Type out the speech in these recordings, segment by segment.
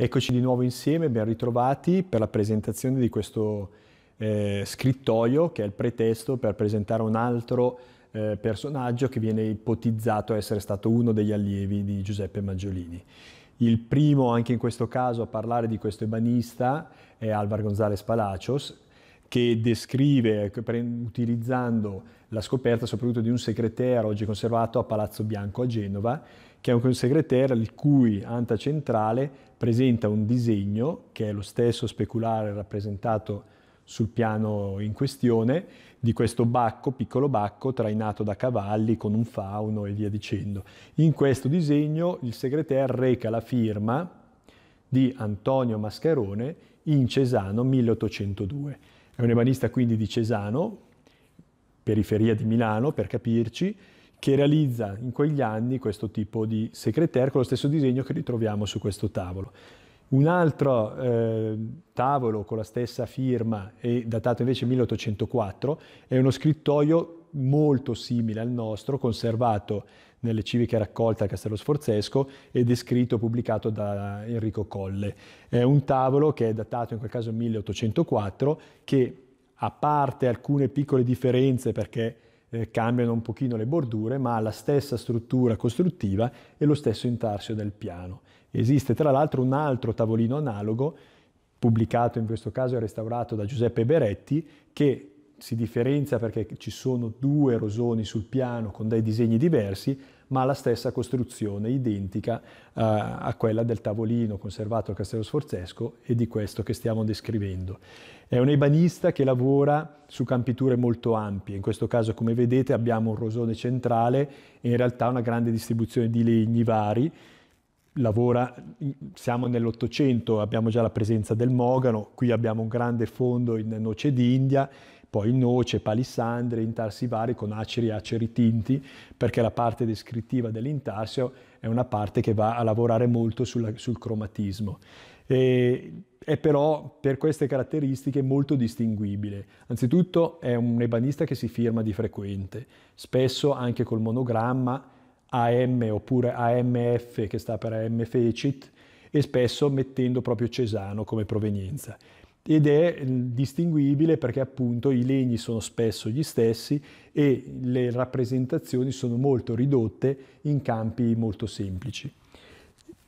Eccoci di nuovo insieme, ben ritrovati per la presentazione di questo eh, scrittoio che è il pretesto per presentare un altro eh, personaggio che viene ipotizzato essere stato uno degli allievi di Giuseppe Maggiolini. Il primo anche in questo caso a parlare di questo ebanista è Alvar González Palacios che descrive utilizzando la scoperta soprattutto di un segretero oggi conservato a Palazzo Bianco a Genova che è un segretera il cui anta centrale presenta un disegno, che è lo stesso speculare rappresentato sul piano in questione, di questo bacco, piccolo bacco, trainato da cavalli con un fauno e via dicendo. In questo disegno il segretera reca la firma di Antonio Mascherone in Cesano 1802. È un ebanista quindi di Cesano, periferia di Milano per capirci, che realizza in quegli anni questo tipo di secretaire con lo stesso disegno che ritroviamo su questo tavolo. Un altro eh, tavolo con la stessa firma e datato invece 1804 è uno scrittoio molto simile al nostro, conservato nelle civiche raccolte a Castello Sforzesco e descritto e pubblicato da Enrico Colle. È un tavolo che è datato in quel caso 1804 che a parte alcune piccole differenze perché eh, cambiano un pochino le bordure, ma ha la stessa struttura costruttiva e lo stesso intarsio del piano. Esiste tra l'altro un altro tavolino analogo, pubblicato in questo caso e restaurato da Giuseppe Beretti, che si differenzia perché ci sono due rosoni sul piano con dei disegni diversi, ma ha la stessa costruzione identica eh, a quella del tavolino conservato al Castello Sforzesco e di questo che stiamo descrivendo. È un ebanista che lavora su campiture molto ampie, in questo caso come vedete abbiamo un rosone centrale e in realtà una grande distribuzione di legni vari, Lavora, siamo nell'Ottocento, abbiamo già la presenza del mogano, qui abbiamo un grande fondo in noce d'India poi noce, palissandre, intarsi vari con aceri e aceri tinti, perché la parte descrittiva dell'intarsio è una parte che va a lavorare molto sulla, sul cromatismo. E, è però per queste caratteristiche molto distinguibile. Anzitutto è un ebanista che si firma di frequente, spesso anche col monogramma AM oppure AMF che sta per AM Fecit e spesso mettendo proprio Cesano come provenienza ed è mm, distinguibile perché appunto i legni sono spesso gli stessi e le rappresentazioni sono molto ridotte in campi molto semplici.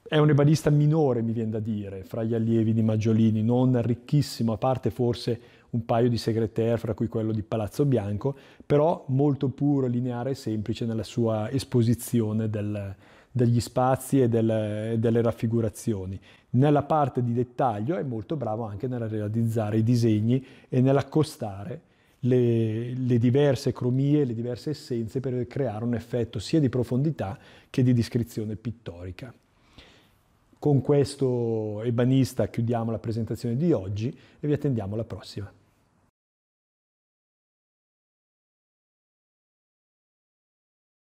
È un ebanista minore, mi viene da dire, fra gli allievi di Maggiolini, non ricchissimo, a parte forse un paio di segretaire, fra cui quello di Palazzo Bianco, però molto puro, lineare e semplice nella sua esposizione del, degli spazi e delle, delle raffigurazioni. Nella parte di dettaglio è molto bravo anche nel realizzare i disegni e nell'accostare le, le, diverse cromie, le diverse essenze per creare un effetto sia di profondità che di descrizione pittorica. Con questo ebanista chiudiamo la presentazione di oggi e vi attendiamo alla prossima.